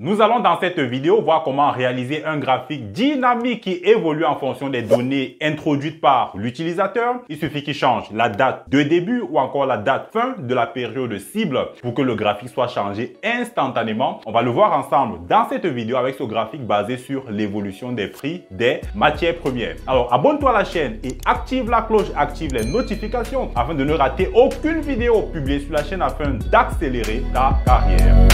Nous allons dans cette vidéo voir comment réaliser un graphique dynamique qui évolue en fonction des données introduites par l'utilisateur. Il suffit qu'il change la date de début ou encore la date fin de la période cible pour que le graphique soit changé instantanément. On va le voir ensemble dans cette vidéo avec ce graphique basé sur l'évolution des prix des matières premières. Alors abonne-toi à la chaîne et active la cloche, active les notifications afin de ne rater aucune vidéo publiée sur la chaîne afin d'accélérer ta carrière.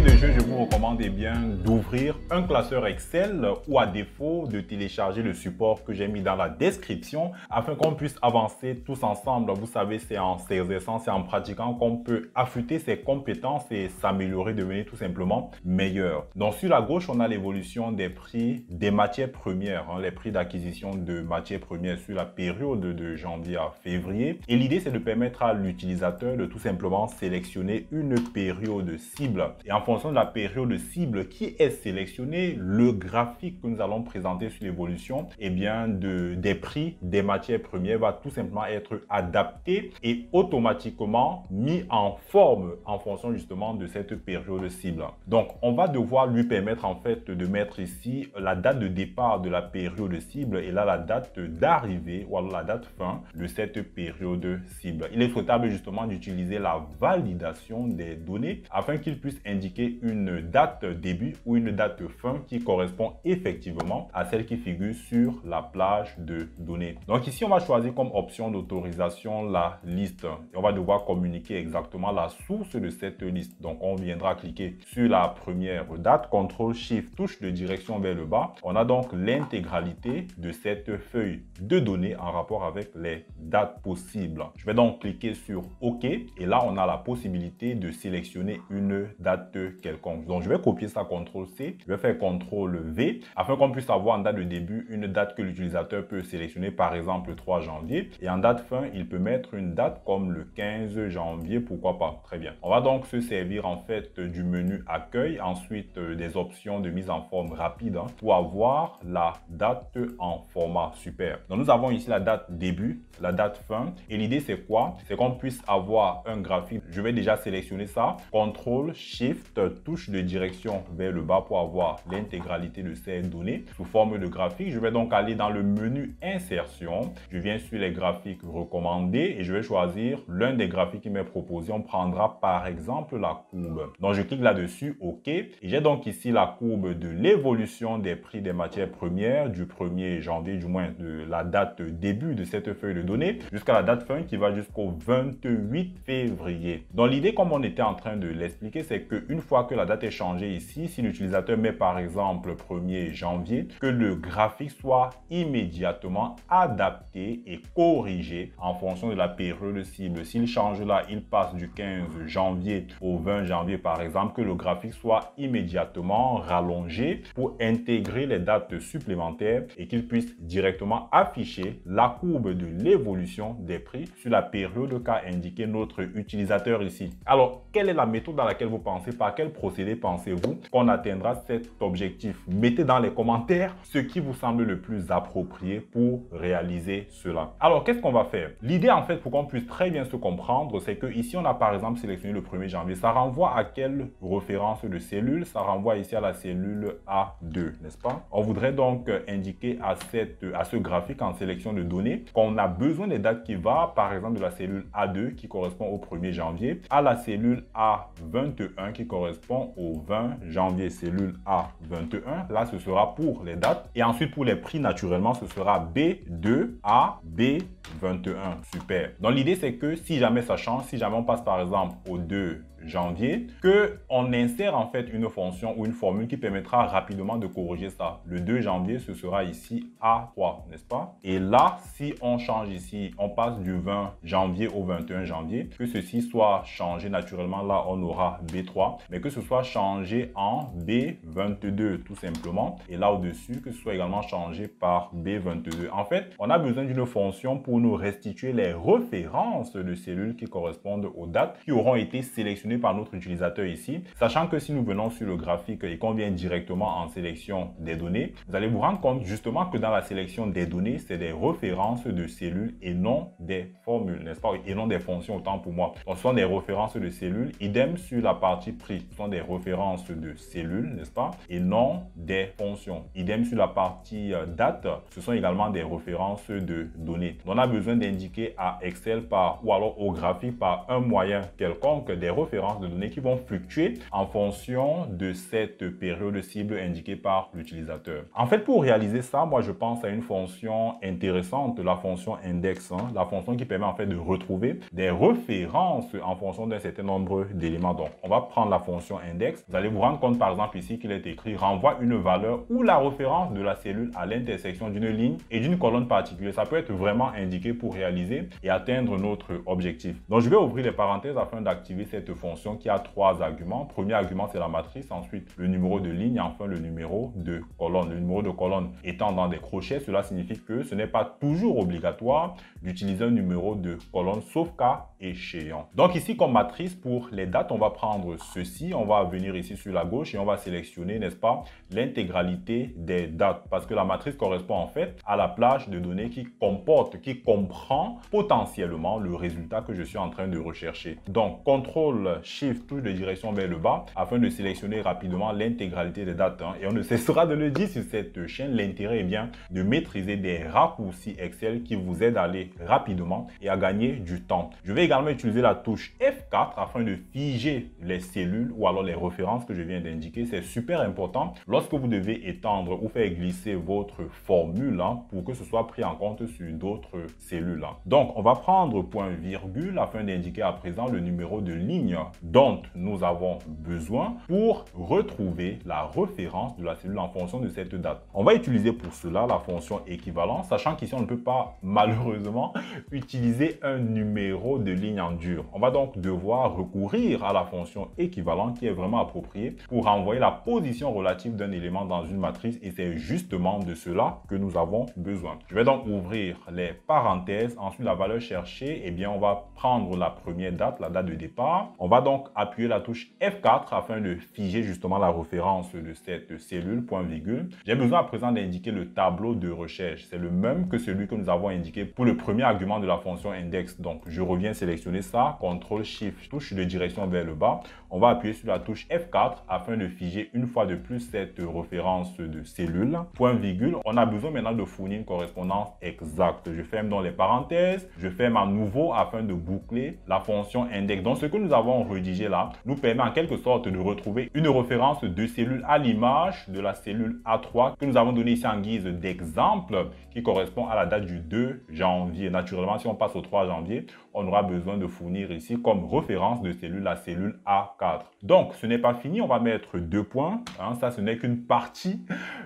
de jeu, je vous recommande eh bien d'ouvrir un classeur Excel ou à défaut de télécharger le support que j'ai mis dans la description afin qu'on puisse avancer tous ensemble. Vous savez, c'est en s'exerçant, c'est en pratiquant qu'on peut affûter ses compétences et s'améliorer, devenir tout simplement meilleur. Donc sur la gauche, on a l'évolution des prix des matières premières, hein, les prix d'acquisition de matières premières sur la période de janvier à février. Et l'idée, c'est de permettre à l'utilisateur de tout simplement sélectionner une période cible. Et en fonction de la période cible qui est sélectionnée, le graphique que nous allons présenter sur l'évolution eh bien de, des prix des matières premières va tout simplement être adapté et automatiquement mis en forme en fonction justement de cette période cible. Donc on va devoir lui permettre en fait de mettre ici la date de départ de la période cible et là la date d'arrivée ou alors la date fin de cette période cible. Il est souhaitable justement d'utiliser la validation des données afin qu'il puisse indiquer une date début ou une date fin qui correspond effectivement à celle qui figure sur la plage de données. Donc ici, on va choisir comme option d'autorisation la liste. Et on va devoir communiquer exactement la source de cette liste. Donc on viendra cliquer sur la première date, contrôle, SHIFT, touche de direction vers le bas. On a donc l'intégralité de cette feuille de données en rapport avec les dates possibles. Je vais donc cliquer sur OK et là on a la possibilité de sélectionner une date quelconque. Donc je vais copier ça CTRL-C, je vais faire CTRL-V afin qu'on puisse avoir en date de début une date que l'utilisateur peut sélectionner, par exemple le 3 janvier. Et en date fin, il peut mettre une date comme le 15 janvier, pourquoi pas. Très bien. On va donc se servir en fait du menu accueil, ensuite euh, des options de mise en forme rapide hein, pour avoir la date en format super. Donc nous avons ici la date début, la date fin. Et l'idée c'est quoi C'est qu'on puisse avoir un graphique. Je vais déjà sélectionner ça. CTRL, Shift touche de direction vers le bas pour avoir l'intégralité de ces données sous forme de graphique. Je vais donc aller dans le menu insertion. Je viens sur les graphiques recommandés et je vais choisir l'un des graphiques qui m'est proposé. On prendra par exemple la courbe. Donc je clique là-dessus, OK. Et j'ai donc ici la courbe de l'évolution des prix des matières premières du 1er janvier, du moins de la date début de cette feuille de données jusqu'à la date fin qui va jusqu'au 28 février. Donc l'idée, comme on était en train de l'expliquer, c'est qu'une fois que la date est changée ici, si l'utilisateur met par exemple 1er janvier, que le graphique soit immédiatement adapté et corrigé en fonction de la période cible. S'il change là, il passe du 15 janvier au 20 janvier par exemple, que le graphique soit immédiatement rallongé pour intégrer les dates supplémentaires et qu'il puisse directement afficher la courbe de l'évolution des prix sur la période qu'a indiqué notre utilisateur ici. Alors, quelle est la méthode dans laquelle vous pensez par quel procédé pensez-vous qu'on atteindra cet objectif Mettez dans les commentaires ce qui vous semble le plus approprié pour réaliser cela. Alors, qu'est-ce qu'on va faire L'idée, en fait, pour qu'on puisse très bien se comprendre, c'est que ici, on a par exemple sélectionné le 1er janvier. Ça renvoie à quelle référence de cellule Ça renvoie ici à la cellule A2, n'est-ce pas On voudrait donc indiquer à, cette, à ce graphique en sélection de données qu'on a besoin des dates qui va, par exemple, de la cellule A2 qui correspond au 1er janvier à la cellule A21 qui correspond correspond au 20 janvier cellule A21. Là, ce sera pour les dates. Et ensuite, pour les prix, naturellement, ce sera B2 à B21. Super. Donc, l'idée, c'est que si jamais ça change, si jamais on passe par exemple au 2 janvier, que on insère en fait une fonction ou une formule qui permettra rapidement de corriger ça. Le 2 janvier, ce sera ici A3, n'est-ce pas Et là, si on change ici, on passe du 20 janvier au 21 janvier, que ceci soit changé naturellement, là on aura B3, mais que ce soit changé en B22 tout simplement, et là au-dessus, que ce soit également changé par B22. En fait, on a besoin d'une fonction pour nous restituer les références de cellules qui correspondent aux dates qui auront été sélectionnées par notre utilisateur ici. Sachant que si nous venons sur le graphique et qu'on vient directement en sélection des données, vous allez vous rendre compte justement que dans la sélection des données, c'est des références de cellules et non des formules, n'est-ce pas Et non des fonctions, autant pour moi. ce sont des références de cellules. Idem sur la partie prix. Ce sont des références de cellules, n'est-ce pas Et non des fonctions. Idem sur la partie euh, date. Ce sont également des références de données. on a besoin d'indiquer à Excel par ou alors au graphique par un moyen quelconque des références de données qui vont fluctuer en fonction de cette période cible indiquée par l'utilisateur. En fait, pour réaliser ça, moi, je pense à une fonction intéressante, la fonction index, hein, la fonction qui permet en fait de retrouver des références en fonction d'un certain nombre d'éléments. Donc, on va prendre la fonction index. Vous allez vous rendre compte, par exemple, ici qu'il est écrit renvoie une valeur ou la référence de la cellule à l'intersection d'une ligne et d'une colonne particulière. Ça peut être vraiment indiqué pour réaliser et atteindre notre objectif. Donc, je vais ouvrir les parenthèses afin d'activer cette fonction qui a trois arguments. Premier argument, c'est la matrice. Ensuite, le numéro de ligne. enfin, le numéro de colonne. Le numéro de colonne étant dans des crochets, cela signifie que ce n'est pas toujours obligatoire d'utiliser un numéro de colonne, sauf cas échéant. Donc ici, comme matrice, pour les dates, on va prendre ceci. On va venir ici sur la gauche et on va sélectionner, n'est-ce pas, l'intégralité des dates. Parce que la matrice correspond en fait à la plage de données qui comporte, qui comprend potentiellement le résultat que je suis en train de rechercher. Donc, contrôle Shift plus de direction vers le bas afin de sélectionner rapidement l'intégralité des dates. Hein. Et on ne cessera de le dire sur cette chaîne, l'intérêt est bien de maîtriser des raccourcis Excel qui vous aident à aller rapidement et à gagner du temps. Je vais également utiliser la touche F4 afin de figer les cellules ou alors les références que je viens d'indiquer. C'est super important lorsque vous devez étendre ou faire glisser votre formule hein, pour que ce soit pris en compte sur d'autres cellules. Hein. Donc, on va prendre point virgule afin d'indiquer à présent le numéro de ligne dont nous avons besoin pour retrouver la référence de la cellule en fonction de cette date. On va utiliser pour cela la fonction équivalent, sachant qu'ici on ne peut pas malheureusement utiliser un numéro de ligne en dur. On va donc devoir recourir à la fonction équivalent qui est vraiment appropriée pour renvoyer la position relative d'un élément dans une matrice et c'est justement de cela que nous avons besoin. Je vais donc ouvrir les parenthèses, ensuite la valeur cherchée, et eh bien on va prendre la première date, la date de départ, on va va donc appuyer la touche F4 afin de figer justement la référence de cette cellule, point virgule. J'ai besoin à présent d'indiquer le tableau de recherche. C'est le même que celui que nous avons indiqué pour le premier argument de la fonction index. Donc, je reviens sélectionner ça, CTRL SHIFT, touche de direction vers le bas. On va appuyer sur la touche F4 afin de figer une fois de plus cette référence de cellule, point virgule. On a besoin maintenant de fournir une correspondance exacte. Je ferme dans les parenthèses, je ferme à nouveau afin de boucler la fonction index. Donc, ce que nous avons rédigé là nous permet en quelque sorte de retrouver une référence de cellule à l'image de la cellule A3 que nous avons donnée ici en guise d'exemple qui correspond à la date du 2 janvier. Naturellement, si on passe au 3 janvier, on aura besoin de fournir ici comme référence de cellule la cellule A4. Donc, ce n'est pas fini, on va mettre deux points. Hein, ça, ce n'est qu'une partie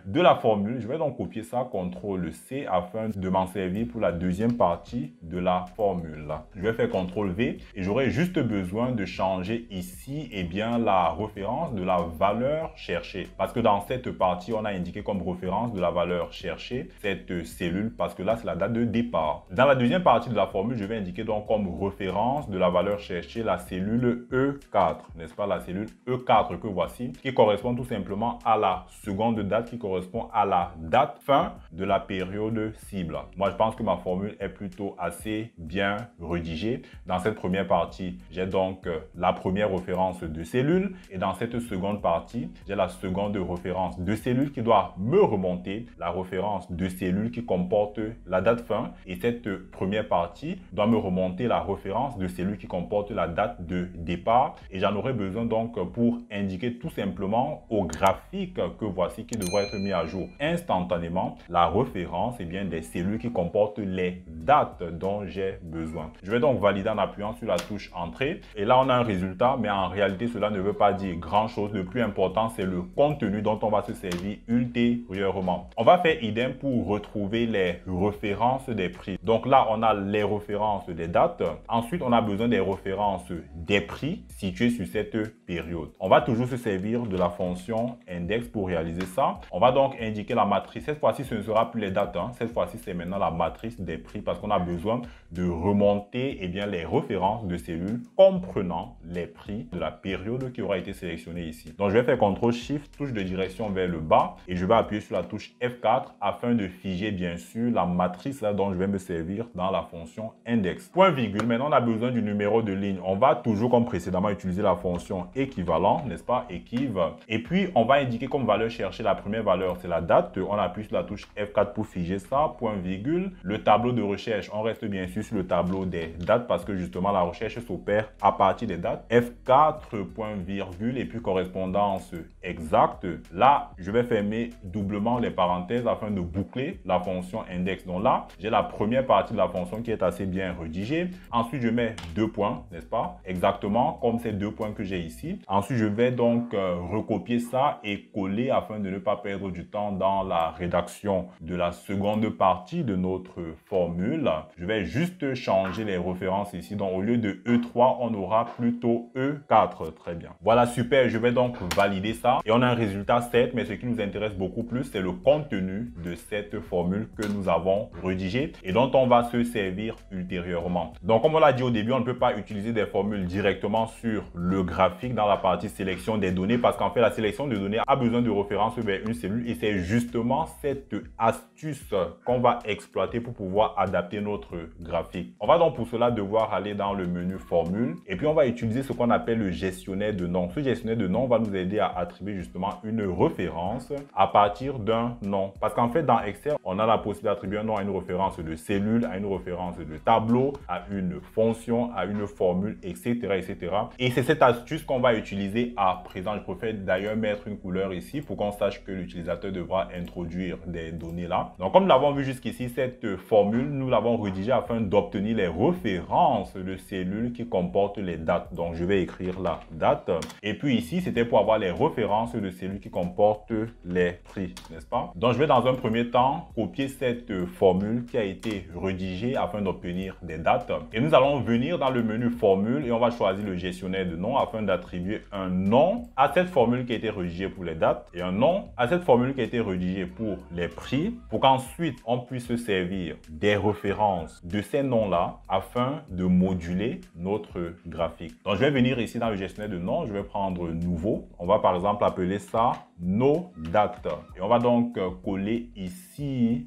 de la formule. Je vais donc copier ça, CTRL-C, afin de m'en servir pour la deuxième partie de la formule. Je vais faire CTRL-V et j'aurai juste besoin de changer ici et eh bien, la référence de la valeur cherchée. Parce que dans cette partie, on a indiqué comme référence de la valeur cherchée cette cellule, parce que là, c'est la date de départ. Dans la deuxième partie de la formule, je vais indiquer donc référence de la valeur cherchée, la cellule E4, n'est-ce pas La cellule E4 que voici, qui correspond tout simplement à la seconde date, qui correspond à la date fin de la période cible. Moi, je pense que ma formule est plutôt assez bien rédigée. Dans cette première partie, j'ai donc euh, la première référence de cellule et dans cette seconde partie, j'ai la seconde référence de cellule qui doit me remonter la référence de cellule qui comporte la date fin et cette première partie doit me remonter la référence de celui qui comporte la date de départ et j'en aurai besoin donc pour indiquer tout simplement au graphique que voici qui devrait être mis à jour instantanément la référence et eh bien, des cellules qui comportent les dates dont j'ai besoin. Je vais donc valider en appuyant sur la touche Entrée et là on a un résultat mais en réalité cela ne veut pas dire grand chose. Le plus important c'est le contenu dont on va se servir ultérieurement. On va faire idem pour retrouver les références des prix. Donc là on a les références des dates Ensuite, on a besoin des références des prix situés sur cette période. On va toujours se servir de la fonction index pour réaliser ça. On va donc indiquer la matrice. Cette fois-ci, ce ne sera plus les dates. Hein. Cette fois-ci, c'est maintenant la matrice des prix parce qu'on a besoin de remonter eh bien, les références de cellules comprenant les prix de la période qui aura été sélectionnée ici. Donc, je vais faire CTRL SHIFT, touche de direction vers le bas et je vais appuyer sur la touche F4 afin de figer, bien sûr, la matrice dont je vais me servir dans la fonction index. Point Maintenant, on a besoin du numéro de ligne. On va toujours, comme précédemment, utiliser la fonction équivalent, n'est-ce pas, équive. Et puis, on va indiquer comme valeur chercher la première valeur, c'est la date. On appuie sur la touche F4 pour figer ça, point virgule. Le tableau de recherche, on reste bien sûr sur le tableau des dates parce que justement, la recherche s'opère à partir des dates. F4, point virgule, et puis correspondance exacte. Là, je vais fermer doublement les parenthèses afin de boucler la fonction index. Donc là, j'ai la première partie de la fonction qui est assez bien rédigée ensuite. je mets deux points, n'est-ce pas Exactement comme ces deux points que j'ai ici. Ensuite, je vais donc euh, recopier ça et coller afin de ne pas perdre du temps dans la rédaction de la seconde partie de notre formule. Je vais juste changer les références ici. Donc, au lieu de E3, on aura plutôt E4. Très bien. Voilà, super. Je vais donc valider ça. Et on a un résultat 7, mais ce qui nous intéresse beaucoup plus, c'est le contenu de cette formule que nous avons rédigée et dont on va se servir ultérieurement. Donc, comme on l'a dit au début, on ne peut pas utiliser des formules directement sur le graphique dans la partie sélection des données parce qu'en fait, la sélection de données a besoin de référence vers une cellule et c'est justement cette astuce qu'on va exploiter pour pouvoir adapter notre graphique. On va donc pour cela devoir aller dans le menu formule et puis on va utiliser ce qu'on appelle le gestionnaire de nom. Ce gestionnaire de nom va nous aider à attribuer justement une référence à partir d'un nom. Parce qu'en fait, dans Excel, on a la possibilité d'attribuer un nom à une référence de cellule, à une référence de tableau, à une fonction, à une formule, etc. etc. Et c'est cette astuce qu'on va utiliser à présent. Je préfère d'ailleurs mettre une couleur ici pour qu'on sache que l'utilisateur devra introduire des données là. Donc comme nous l'avons vu jusqu'ici, cette formule, nous l'avons rédigée afin d'obtenir les références de cellules qui comportent les dates. Donc je vais écrire la date. Et puis ici, c'était pour avoir les références de cellules qui comportent les prix, n'est-ce pas Donc je vais dans un premier temps copier cette formule qui a été rédigée afin d'obtenir des dates. Et nous allons venir dans le menu formule et on va choisir le gestionnaire de nom afin d'attribuer un nom à cette formule qui a été rédigée pour les dates et un nom à cette formule qui a été rédigée pour les prix pour qu'ensuite on puisse se servir des références de ces noms-là afin de moduler notre graphique. Donc je vais venir ici dans le gestionnaire de nom, je vais prendre nouveau. On va par exemple appeler ça nos dates et on va donc coller ici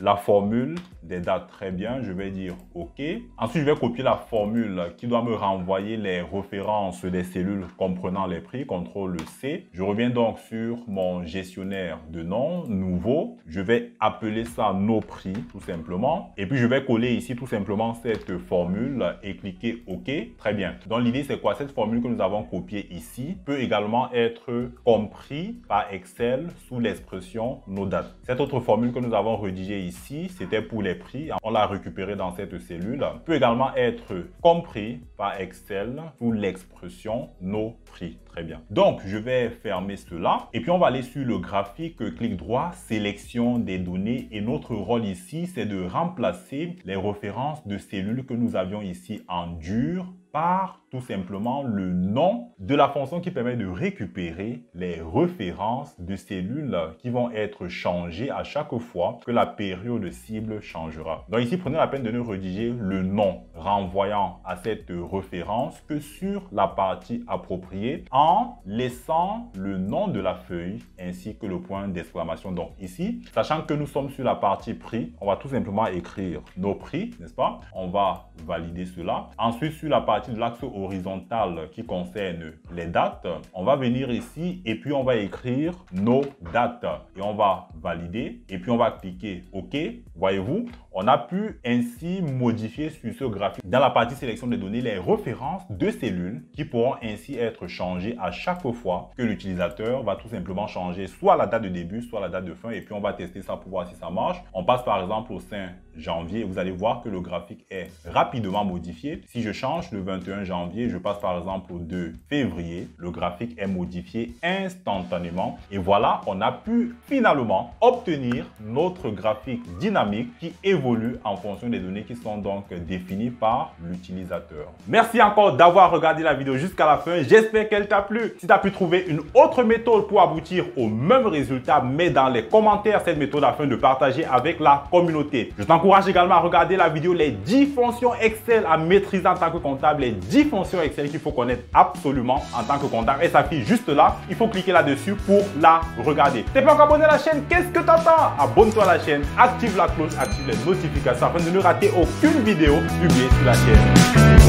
la formule des dates. Très bien, je vais dire OK. Ensuite, je vais copier la formule qui doit me renvoyer les références des cellules comprenant les prix, CTRL C. Je reviens donc sur mon gestionnaire de noms nouveau. Je vais appeler ça nos prix, tout simplement. Et puis, je vais coller ici tout simplement cette formule et cliquer OK. Très bien. Donc, l'idée, c'est quoi Cette formule que nous avons copiée ici peut également être compris par Excel sous l'expression nos dates. Cette autre formule que nous avons rédigée ici, c'était pour les prix, on l'a récupéré dans cette cellule, peut également être compris par Excel sous l'expression nos prix. Très bien. Donc, je vais fermer cela. Et puis, on va aller sur le graphique, clic droit, sélection des données. Et notre rôle ici, c'est de remplacer les références de cellules que nous avions ici en dur par tout simplement le nom de la fonction qui permet de récupérer les références de cellules qui vont être changées à chaque fois que la période cible changera. Donc ici, prenez la peine de ne rédiger le nom renvoyant à cette référence que sur la partie appropriée en laissant le nom de la feuille ainsi que le point d'exclamation. Donc ici, sachant que nous sommes sur la partie prix, on va tout simplement écrire nos prix, n'est-ce pas On va valider cela. Ensuite, sur la partie de l'axe horizontal qui concerne les dates, on va venir ici et puis on va écrire nos dates et on va valider et puis on va cliquer OK. Voyez-vous, on a pu ainsi modifier sur ce graphique dans la partie sélection des données les références de cellules qui pourront ainsi être changées à chaque fois que l'utilisateur va tout simplement changer soit la date de début, soit la date de fin et puis on va tester ça pour voir si ça marche. On passe par exemple au 5 janvier, vous allez voir que le graphique est rapidement modifié. Si je change le 20 21 janvier, je passe par exemple au 2 février, le graphique est modifié instantanément. Et voilà, on a pu finalement obtenir notre graphique dynamique qui évolue en fonction des données qui sont donc définies par l'utilisateur. Merci encore d'avoir regardé la vidéo jusqu'à la fin. J'espère qu'elle t'a plu. Si tu as pu trouver une autre méthode pour aboutir au même résultat, mets dans les commentaires cette méthode afin de partager avec la communauté. Je t'encourage également à regarder la vidéo les 10 fonctions Excel à maîtriser en tant que comptable les 10 fonctions Excel qu'il faut connaître absolument en tant que comptable. Et ça fille juste là. Il faut cliquer là-dessus pour la regarder. T'es pas encore abonné à la chaîne Qu'est-ce que t'attends Abonne-toi à la chaîne, active la cloche, active les notifications afin de ne rater aucune vidéo publiée sur la chaîne.